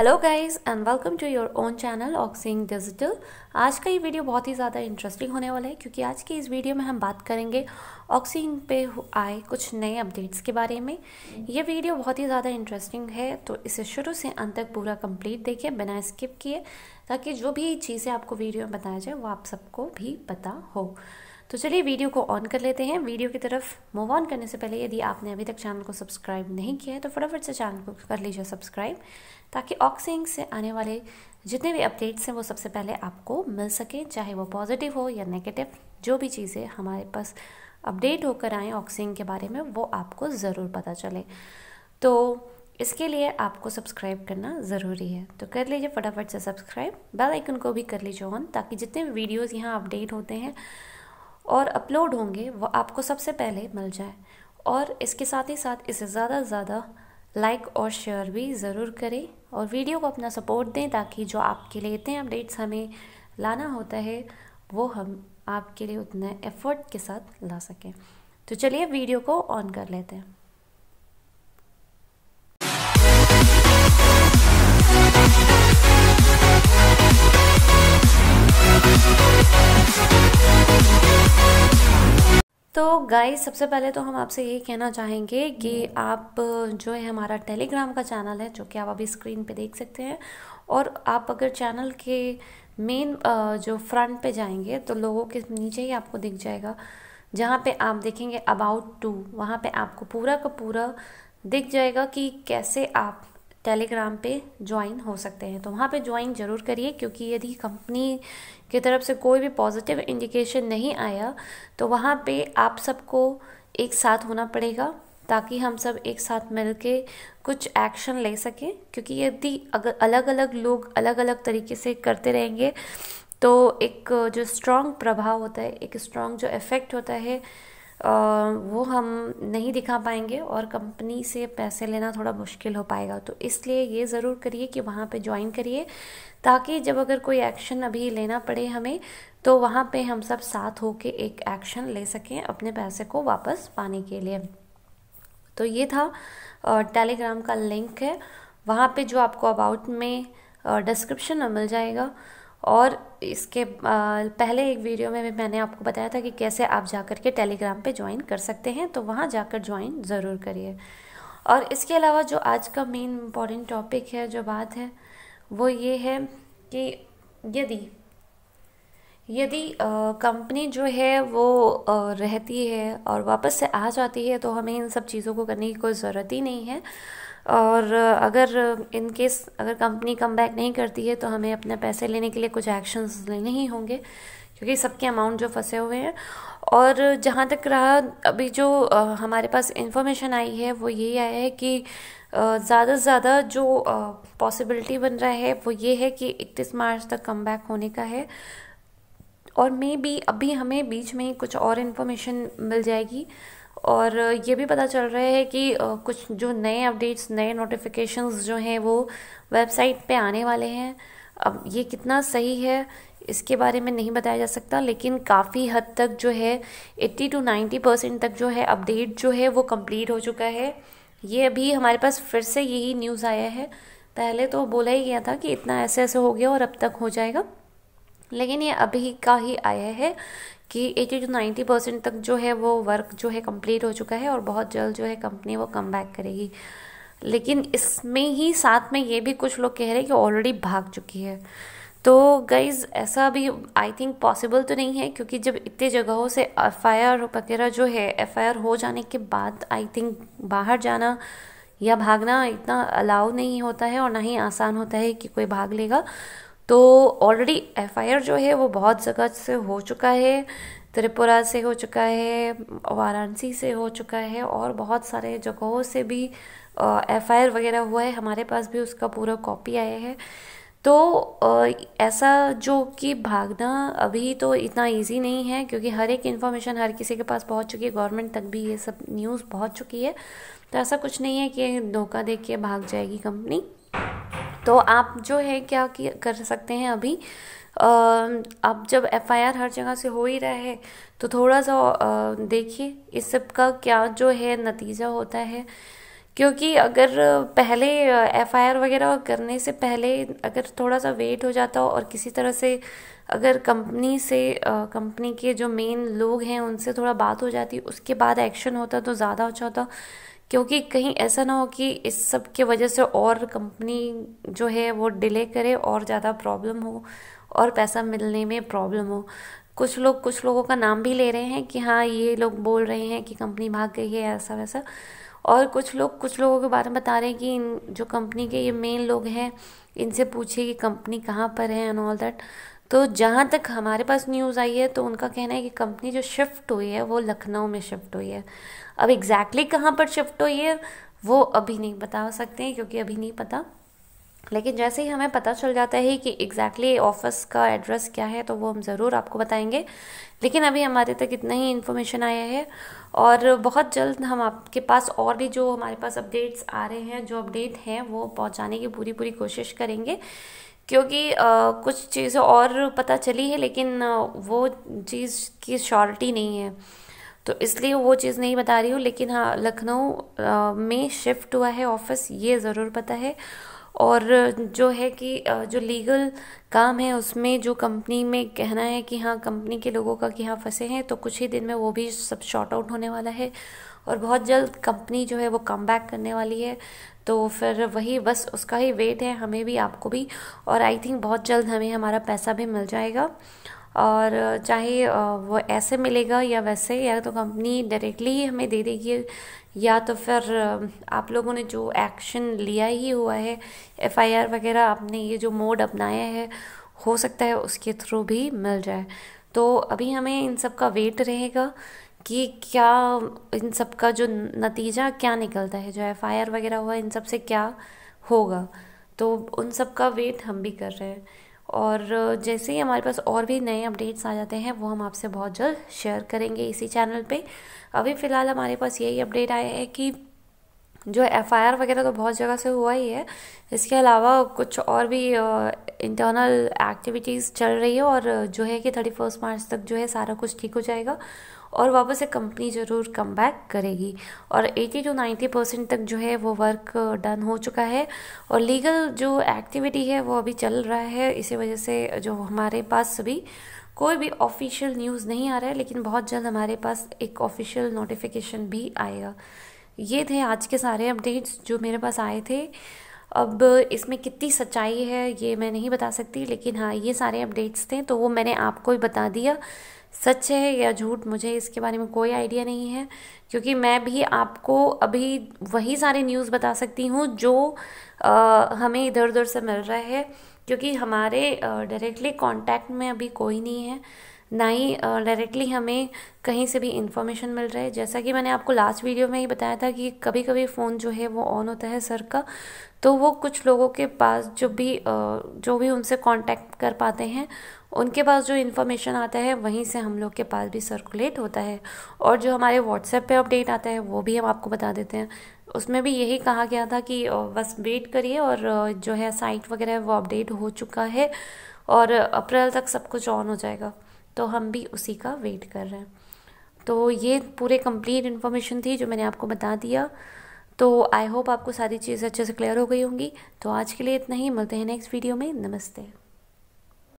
hello guys and welcome to your own channel ऑक्सिंग digital आज का ये वीडियो बहुत ही ज़्यादा इंटरेस्टिंग होने वाला है क्योंकि आज की इस वीडियो में हम बात करेंगे ऑक्सिंग पे आए कुछ नए अपडेट्स के बारे में ये वीडियो बहुत ही ज़्यादा इंटरेस्टिंग है तो इसे शुरू से अंत तक पूरा कंप्लीट देखिए बिना स्किप किए ताकि जो भी चीज़ें आपको वीडियो में बताया जाए वो आप सबको भी पता हो तो चलिए वीडियो को ऑन कर लेते हैं वीडियो की तरफ मूव ऑन करने से पहले यदि आपने अभी तक चैनल को सब्सक्राइब नहीं किया है तो फटाफट से चैनल को कर लीजिए सब्सक्राइब ताकि ऑक्सिंग से आने वाले जितने भी अपडेट्स हैं वो सबसे पहले आपको मिल सकें चाहे वो पॉजिटिव हो या नेगेटिव जो भी चीज़ें हमारे पास अपडेट होकर आएँ ऑक्सिंग के बारे में वो आपको ज़रूर पता चले तो इसके लिए आपको सब्सक्राइब करना ज़रूरी है तो कर लीजिए फटाफट से सब्सक्राइब बेल आइकन को भी कर लीजिए ऑन ताकि जितने भी वीडियोज़ यहाँ अपडेट होते हैं और अपलोड होंगे वो आपको सबसे पहले मिल जाए और इसके साथ ही साथ इसे ज़्यादा से ज़्यादा लाइक और शेयर भी ज़रूर करें और वीडियो को अपना सपोर्ट दें ताकि जो आपके लिए इतने अपडेट्स हमें लाना होता है वो हम आपके लिए उतना एफर्ट के साथ ला सकें तो चलिए वीडियो को ऑन कर लेते हैं तो गाइस सबसे पहले तो हम आपसे ये कहना चाहेंगे कि आप जो है हमारा टेलीग्राम का चैनल है जो कि आप अभी स्क्रीन पे देख सकते हैं और आप अगर चैनल के मेन जो फ्रंट पे जाएंगे तो लोगों के नीचे ही आपको दिख जाएगा जहाँ पे आप देखेंगे अबाउट टू वहाँ पे आपको पूरा का पूरा दिख जाएगा कि कैसे आप टेलीग्राम पे ज्वाइन हो सकते हैं तो वहाँ पे ज्वाइन ज़रूर करिए क्योंकि यदि कंपनी की तरफ से कोई भी पॉजिटिव इंडिकेशन नहीं आया तो वहाँ पे आप सबको एक साथ होना पड़ेगा ताकि हम सब एक साथ मिल के कुछ एक्शन ले सकें क्योंकि यदि अगर अलग अलग लोग अलग अलग तरीके से करते रहेंगे तो एक जो स्ट्रांग प्रभाव होता है एक स्ट्रॉन्ग जो इफ़ेक्ट होता है वो हम नहीं दिखा पाएंगे और कंपनी से पैसे लेना थोड़ा मुश्किल हो पाएगा तो इसलिए ये ज़रूर करिए कि वहाँ पे ज्वाइन करिए ताकि जब अगर कोई एक्शन अभी लेना पड़े हमें तो वहाँ पे हम सब साथ होके एक एक्शन ले सकें अपने पैसे को वापस पाने के लिए तो ये था टेलीग्राम का लिंक है वहाँ पे जो आपको अबाउट में डिस्क्रिप्शन में मिल जाएगा और इसके पहले एक वीडियो में भी मैंने आपको बताया था कि कैसे आप जा कर के टेलीग्राम पे ज्वाइन कर सकते हैं तो वहाँ जाकर ज्वाइन ज़रूर करिए और इसके अलावा जो आज का मेन इम्पॉर्टेंट टॉपिक है जो बात है वो ये है कि यदि यदि कंपनी जो है वो आ, रहती है और वापस से आ जाती है तो हमें इन सब चीज़ों को करने की कोई ज़रूरत ही नहीं है और अगर इन केस अगर कंपनी कम बैक नहीं करती है तो हमें अपने पैसे लेने के लिए कुछ एक्शंस लेने ही होंगे क्योंकि सबके अमाउंट जो फंसे हुए हैं और जहाँ तक रहा अभी जो हमारे पास इन्फॉर्मेशन आई है वो यही आया है कि ज़्यादा से ज़्यादा जो पॉसिबिलिटी बन रहा है वो ये है कि इकतीस मार्च तक कम बैक होने का है और मे बी अभी हमें बीच में ही कुछ और इन्फॉर्मेशन मिल जाएगी और ये भी पता चल रहा है कि कुछ जो नए अपडेट्स नए नोटिफिकेशंस जो हैं वो वेबसाइट पे आने वाले हैं अब ये कितना सही है इसके बारे में नहीं बताया जा सकता लेकिन काफ़ी हद तक जो है 80 टू 90 परसेंट तक जो है अपडेट जो है वो कंप्लीट हो चुका है ये अभी हमारे पास फिर से यही न्यूज़ आया है पहले तो बोला ही गया था कि इतना ऐसे ऐसे हो गया और अब तक हो जाएगा लेकिन ये अभी का ही आया है कि एटी टू नाइन्टी परसेंट तक जो है वो वर्क जो है कंप्लीट हो चुका है और बहुत जल्द जो है कंपनी वो कम बैक करेगी लेकिन इसमें ही साथ में ये भी कुछ लोग कह रहे हैं कि ऑलरेडी भाग चुकी है तो गाइज ऐसा भी आई थिंक पॉसिबल तो नहीं है क्योंकि जब इतने जगहों से एफ आई आर वगैरह जो है एफ आई आर हो जाने के बाद आई थिंक बाहर जाना या भागना इतना अलाउ नहीं होता है और ना ही आसान होता है कि कोई भाग लेगा तो ऑलरेडी एफ जो है वो बहुत जगह से हो चुका है त्रिपुरा से हो चुका है वाराणसी से हो चुका है और बहुत सारे जगहों से भी एफ आई आर वगैरह हुआ है हमारे पास भी उसका पूरा कॉपी आया है तो ऐसा जो कि भागना अभी तो इतना इजी नहीं है क्योंकि हर एक इन्फॉर्मेशन हर किसी के पास पहुंच चुकी है गवर्नमेंट तक भी ये सब न्यूज़ पहुंच चुकी है तो ऐसा कुछ नहीं है कि धोखा देख के भाग जाएगी कंपनी तो आप जो है क्या कर सकते हैं अभी अब जब एफआईआर हर जगह से हो ही रहा है तो थोड़ा सा देखिए इस सब का क्या जो है नतीजा होता है क्योंकि अगर पहले एफआईआर वगैरह करने से पहले अगर थोड़ा सा वेट हो जाता हो और किसी तरह से अगर कंपनी से कंपनी के जो मेन लोग हैं उनसे थोड़ा बात हो जाती उसके बाद एक्शन होता तो ज़्यादा अच्छा होता क्योंकि कहीं ऐसा ना हो कि इस सब के वजह से और कंपनी जो है वो डिले करे और ज़्यादा प्रॉब्लम हो और पैसा मिलने में प्रॉब्लम हो कुछ लोग कुछ लोगों का नाम भी ले रहे हैं कि हाँ ये लोग बोल रहे हैं कि कंपनी भाग गई है ऐसा वैसा और कुछ लोग कुछ लोगों के बारे में बता रहे हैं कि इन जो कंपनी के ये मेन लोग हैं इनसे पूछिए कि कंपनी कहाँ पर है एंड ऑल दैट तो जहाँ तक हमारे पास न्यूज़ आई है तो उनका कहना है कि कंपनी जो शिफ्ट हुई है वो लखनऊ में शिफ्ट हुई है अब एग्जैक्टली exactly कहाँ पर शिफ्ट हुई है वो अभी नहीं बता सकते हैं क्योंकि अभी नहीं पता लेकिन जैसे ही हमें पता चल जाता है कि एग्जैक्टली exactly ऑफिस का एड्रेस क्या है तो वो हम ज़रूर आपको बताएंगे लेकिन अभी हमारे तक इतना ही इन्फॉर्मेशन आया है और बहुत जल्द हम आपके पास और भी जो हमारे पास अपडेट्स आ रहे हैं जो अपडेट हैं वो पहुंचाने की पूरी पूरी कोशिश करेंगे क्योंकि आ, कुछ चीज़ें और पता चली है लेकिन वो चीज़ की श्योरिटी नहीं है तो इसलिए वो चीज़ नहीं बता रही हूँ लेकिन हाँ लखनऊ में शिफ्ट हुआ है ऑफिस ये ज़रूर पता है और जो है कि जो लीगल काम है उसमें जो कंपनी में कहना है कि हाँ कंपनी के लोगों का कि हाँ फंसे हैं तो कुछ ही दिन में वो भी सब शॉर्ट आउट होने वाला है और बहुत जल्द कंपनी जो है वो कम बैक करने वाली है तो फिर वही बस उसका ही वेट है हमें भी आपको भी और आई थिंक बहुत जल्द हमें हमारा पैसा भी मिल जाएगा और चाहे वो ऐसे मिलेगा या वैसे या तो कंपनी डायरेक्टली ही हमें दे देगी या तो फिर आप लोगों ने जो एक्शन लिया ही हुआ है एफआईआर वगैरह आपने ये जो मोड अपनाया है हो सकता है उसके थ्रू भी मिल जाए तो अभी हमें इन सब का वेट रहेगा कि क्या इन सब का जो नतीजा क्या निकलता है जो एफ आई आर वगैरह हुआ इन सब से क्या होगा तो उन सब का वेट हम भी कर रहे हैं और जैसे ही हमारे पास और भी नए अपडेट्स आ जाते हैं वो हम आपसे बहुत जल्द शेयर करेंगे इसी चैनल पे अभी फ़िलहाल हमारे पास यही अपडेट आया है कि जो एफ आई आर वगैरह तो बहुत जगह से हुआ ही है इसके अलावा कुछ और भी इंटरनल एक्टिविटीज़ चल रही है और जो है कि थर्टी फर्स्ट मार्च तक जो है सारा कुछ ठीक हो जाएगा और वापस से कंपनी ज़रूर कम बैक करेगी और 80 टू 90 परसेंट तक जो है वो वर्क डन uh, हो चुका है और लीगल जो एक्टिविटी है वो अभी चल रहा है इसी वजह से जो हमारे पास सभी कोई भी ऑफिशियल न्यूज़ नहीं आ रहा है लेकिन बहुत जल्द हमारे पास एक ऑफिशियल नोटिफिकेशन भी आएगा ये थे आज के सारे अपडेट्स जो मेरे पास आए थे अब इसमें कितनी सच्चाई है ये मैं नहीं बता सकती लेकिन हाँ ये सारे अपडेट्स थे तो वो मैंने आपको ही बता दिया सच है या झूठ मुझे इसके बारे में कोई आइडिया नहीं है क्योंकि मैं भी आपको अभी वही सारे न्यूज़ बता सकती हूँ जो आ, हमें इधर उधर से मिल रहा है क्योंकि हमारे डायरेक्टली कांटेक्ट में अभी कोई नहीं है ना ही डायरेक्टली हमें कहीं से भी इन्फॉर्मेशन मिल रहा है जैसा कि मैंने आपको लास्ट वीडियो में ही बताया था कि कभी कभी फ़ोन जो है वो ऑन होता है सर का तो वो कुछ लोगों के पास जो भी जो भी उनसे कांटेक्ट कर पाते हैं उनके पास जो इन्फॉर्मेशन आता है वहीं से हम लोग के पास भी सर्कुलेट होता है और जो हमारे व्हाट्सएप पे अपडेट आता है वो भी हम आपको बता देते हैं उसमें भी यही कहा गया था कि बस वेट करिए और जो है साइट वगैरह वो अपडेट हो चुका है और अप्रैल तक सब कुछ ऑन हो जाएगा तो हम भी उसी का वेट कर रहे हैं तो ये पूरे कंप्लीट इन्फॉर्मेशन थी जो मैंने आपको बता दिया तो आई होप आपको सारी चीज़ अच्छे से क्लियर हो गई होंगी तो आज के लिए इतना ही मिलते हैं नेक्स्ट वीडियो में नमस्ते